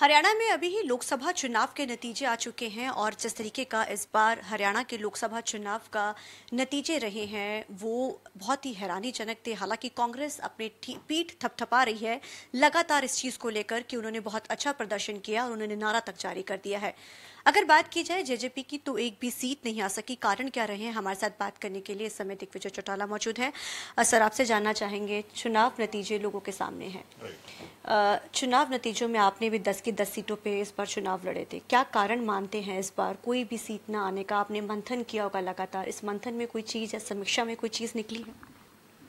हरियाणा में अभी ही लोकसभा चुनाव के नतीजे आ चुके हैं और जिस तरीके का इस बार हरियाणा के लोकसभा चुनाव का नतीजे रहे हैं वो बहुत ही हैरानीजनक थे हालांकि कांग्रेस अपने पीठ थपथपा रही है लगातार इस चीज़ को लेकर कि उन्होंने बहुत अच्छा प्रदर्शन किया और उन्होंने नारा तक जारी कर दिया है अगर बात की जाए जेजेपी की तो एक भी सीट नहीं आ सकी कारण क्या रहे हैं हमारे साथ बात करने के लिए इस समय दिग्विजय चौटाला मौजूद है सर आपसे जानना चाहेंगे चुनाव नतीजे लोगों के सामने हैं चुनाव नतीजों में आपने भी दस की की दस सीटों पे इस बार चुनाव लड़े थे क्या कारण मानते हैं इस बार कोई भी सीट ना आने का आपने मंथन किया होगा लगातार इस मंथन में कोई चीज़ या समीक्षा में कोई चीज़ निकली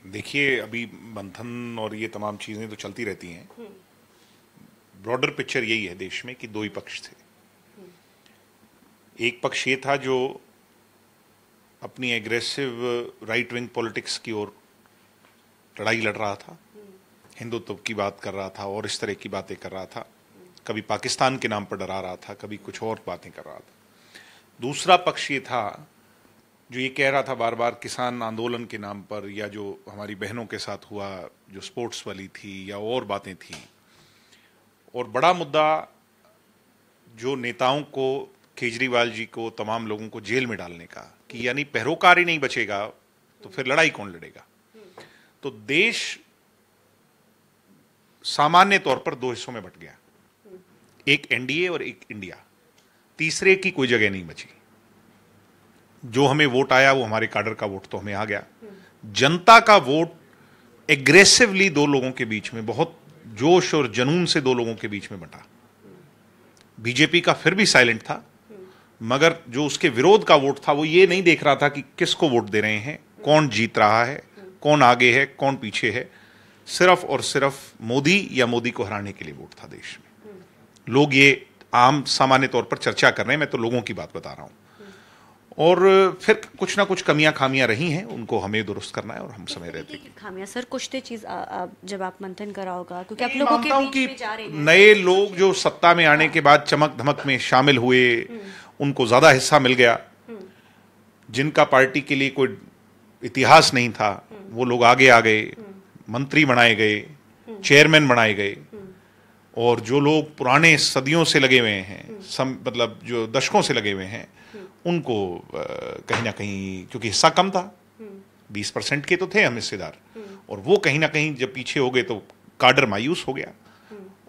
है देखिए अभी मंथन और ये तमाम चीज़ें तो चलती रहती हैं हम्म। ब्रॉडर पिक्चर यही है देश में कि दो ही पक्ष थे एक पक्ष ये था जो अपनी एग्रेसिव राइट विंग पॉलिटिक्स की ओर लड़ाई लड़ रहा था हम्म। हिंदुत्व की बात कर रहा था और इस तरह की बातें कर रहा था कभी पाकिस्तान के नाम पर डरा रहा था कभी कुछ और बातें कर रहा था दूसरा पक्ष ये था जो ये कह रहा था बार बार किसान आंदोलन के नाम पर या जो हमारी बहनों के साथ हुआ जो स्पोर्ट्स वाली थी या और बातें थी और बड़ा मुद्दा जो नेताओं को केजरीवाल जी को तमाम लोगों को जेल में डालने का कि यानी पैरोकार ही नहीं बचेगा तो फिर लड़ाई कौन लड़ेगा तो देश सामान्य तौर पर दो हिस्सों में बट गया एक एनडीए और एक इंडिया तीसरे की कोई जगह नहीं बची जो हमें वोट आया वो हमारे काडर का वोट तो हमें आ गया जनता का वोट एग्रेसिवली दो लोगों के बीच में बहुत जोश और जनून से दो लोगों के बीच में बंटा बीजेपी का फिर भी साइलेंट था मगर जो उसके विरोध का वोट था वो ये नहीं देख रहा था कि किसको वोट दे रहे हैं कौन जीत रहा है कौन आगे है कौन पीछे है सिर्फ और सिर्फ मोदी या मोदी को हराने के लिए वोट था देश में लोग ये आम सामान्य तौर पर चर्चा कर रहे हैं मैं तो लोगों की बात बता रहा हूँ और फिर कुछ ना कुछ कमियां खामियां रही हैं उनको हमें दुरुस्त करना है और हम समय रहते हैं खामियां सर कुछ तो चीज जब आप मंथन करा होगा क्योंकि आप लोगों के बीच जा रहे हैं नए लोग जो सत्ता में आने के बाद चमक धमक में शामिल हुए हम्म। उनको ज्यादा हिस्सा मिल गया हम्म। जिनका पार्टी के लिए कोई इतिहास नहीं था हम्म। वो लोग आगे आ गए मंत्री बनाए गए चेयरमैन बनाए गए और जो लोग पुराने सदियों से लगे हुए हैं हम्म। सम मतलब जो दशकों से लगे हुए हैं हम्म। उनको कहीं ना कहीं क्योंकि हिस्सा कम था हम्म। बीस परसेंट के तो थे हम हिस्सेदार और वो कहीं ना कहीं जब पीछे हो गए तो काडर मायूस हो गया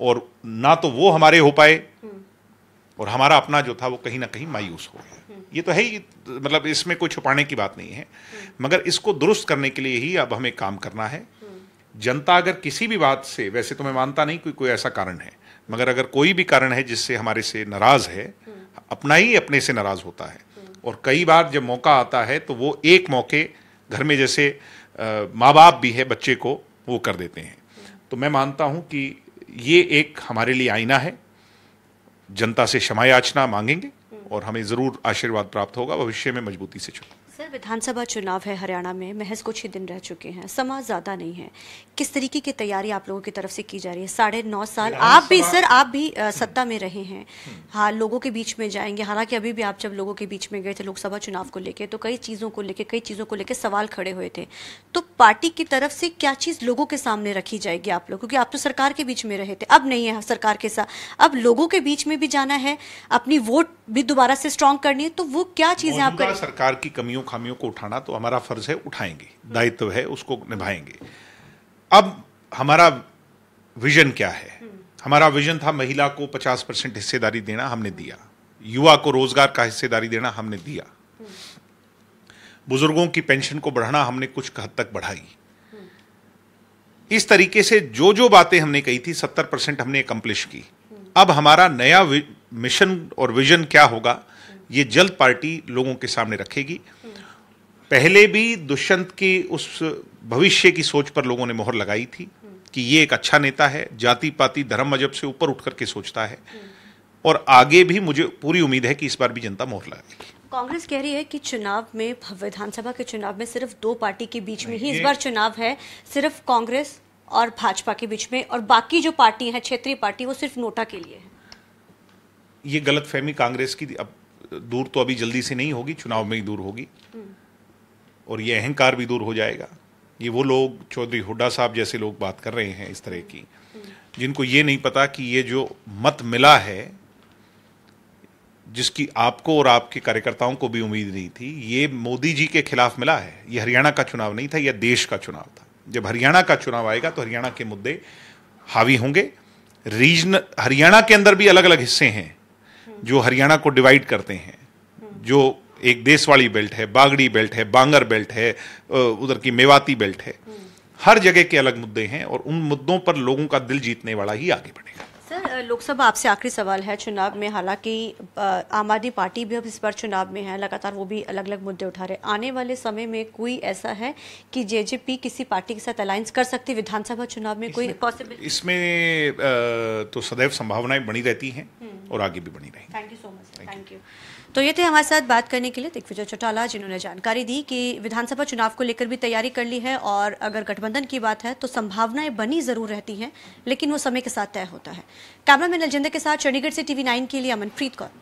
और ना तो वो हमारे हो पाए और हमारा अपना जो था वो कहीं ना कहीं मायूस हो गया ये तो है ही मतलब इसमें कोई छुपाने की बात नहीं है मगर इसको दुरुस्त करने के लिए ही अब हमें काम करना है जनता अगर किसी भी बात से वैसे तो मैं मानता नहीं कोई कोई ऐसा कारण है मगर अगर कोई भी कारण है जिससे हमारे से नाराज़ है अपना ही अपने से नाराज़ होता है और कई बार जब मौका आता है तो वो एक मौके घर में जैसे माँ बाप भी है बच्चे को वो कर देते हैं तो मैं मानता हूँ कि ये एक हमारे लिए आईना है जनता से क्षमा याचना मांगेंगे और हमें ज़रूर आशीर्वाद प्राप्त होगा भविष्य में मजबूती से चुनाव सर विधानसभा चुनाव है हरियाणा में महज कुछ ही दिन रह चुके हैं समा ज़्यादा नहीं है किस तरीके की तैयारी आप लोगों की तरफ से की जा रही है साढ़े नौ साल आप भी सर आप भी सत्ता में रहे हैं हाँ लोगों के बीच में जाएंगे हालांकि अभी भी आप जब लोगों के बीच में गए थे लोकसभा चुनाव को लेकर तो कई चीज़ों को लेकर कई चीज़ों को लेकर सवाल खड़े हुए थे तो पार्टी की तरफ से क्या चीज़ लोगों के सामने रखी जाएगी आप लोग क्योंकि आप तो सरकार के बीच में रहे थे अब नहीं है सरकार के साथ अब लोगों के बीच में भी जाना है अपनी वोट भी दोबारा से स्ट्रांग करनी है तो वो क्या चीज़ें आप सरकार की कमियों गलतियों खामियों को उठाना तो हमारा फर्ज है उठाएंगे दायित्व है उसको निभाएंगे अब हमारा विजन क्या है हमारा विजन था महिला को 50 परसेंट हिस्सेदारी देना हमने दिया युवा को रोजगार का हिस्सेदारी देना हमने दिया बुजुर्गों की पेंशन को बढ़ाना हमने कुछ हद तक बढ़ाई इस तरीके से जो जो बातें हमने कही थी 70 परसेंट हमने अकम्पलिश की अब हमारा नया मिशन और विजन क्या होगा ये जल्द पार्टी लोगों के सामने रखेगी पहले भी दुष्यंत की उस भविष्य की सोच पर लोगों ने मोहर लगाई थी कि ये एक अच्छा नेता है जाति पाति धर्म मजहब से ऊपर उठ करके सोचता है और आगे भी मुझे पूरी उम्मीद है कि इस बार भी जनता मोहर लगाएगी कांग्रेस कह रही है कि चुनाव में विधानसभा के चुनाव में सिर्फ दो पार्टी के बीच में ही इस बार चुनाव है सिर्फ कांग्रेस और भाजपा के बीच में और बाकी जो पार्टी है क्षेत्रीय पार्टी वो सिर्फ नोटा के लिए है ये गलतफहमी कांग्रेस की अब दूर तो अभी जल्दी से नहीं होगी चुनाव में ही दूर होगी और ये अहंकार भी दूर हो जाएगा ये वो लोग चौधरी हुड्डा साहब जैसे लोग बात कर रहे हैं इस तरह की जिनको ये नहीं पता कि ये जो मत मिला है जिसकी आपको और आपके कार्यकर्ताओं को भी उम्मीद नहीं थी ये मोदी जी के खिलाफ मिला है ये हरियाणा का चुनाव नहीं था यह देश का चुनाव था जब हरियाणा का चुनाव आएगा तो हरियाणा के मुद्दे हावी होंगे रीजन हरियाणा के अंदर भी अलग अलग हिस्से हैं जो हरियाणा को डिवाइड करते हैं जो एक देश वाली बेल्ट है बागड़ी बेल्ट है बांगर बेल्ट है उधर की मेवाती बेल्ट है हर जगह के अलग मुद्दे हैं और उन मुद्दों पर लोगों का दिल जीतने वाला ही आगे बढ़ेगा सर लोकसभा आपसे आखिरी सवाल है चुनाव में हालांकि आम आदमी पार्टी भी अब इस बार चुनाव में है लगातार वो भी अलग अलग मुद्दे उठा रहे आने वाले समय में कोई ऐसा है कि जेजेपी किसी पार्टी के साथ अलायंस कर सकती विधानसभा चुनाव में कोई पॉसिबल इसमें तो सदैव संभावनाएं बनी रहती हैं हम्म। और आगे भी बनी रहेंगी thank you so much thank you तो ये थे हमारे साथ बात करने के लिए दिग्विजय चौटाला जिन्होंने जानकारी दी कि विधानसभा चुनाव को लेकर भी तैयारी कर ली है और अगर गठबंधन की बात है तो संभावनाएं बनी जरूर रहती हैं लेकिन वो समय के साथ तय होता है मैन अलजिंदा के साथ चंडीगढ़ से टीवी नाइन के लिए अमनप्रीत कौर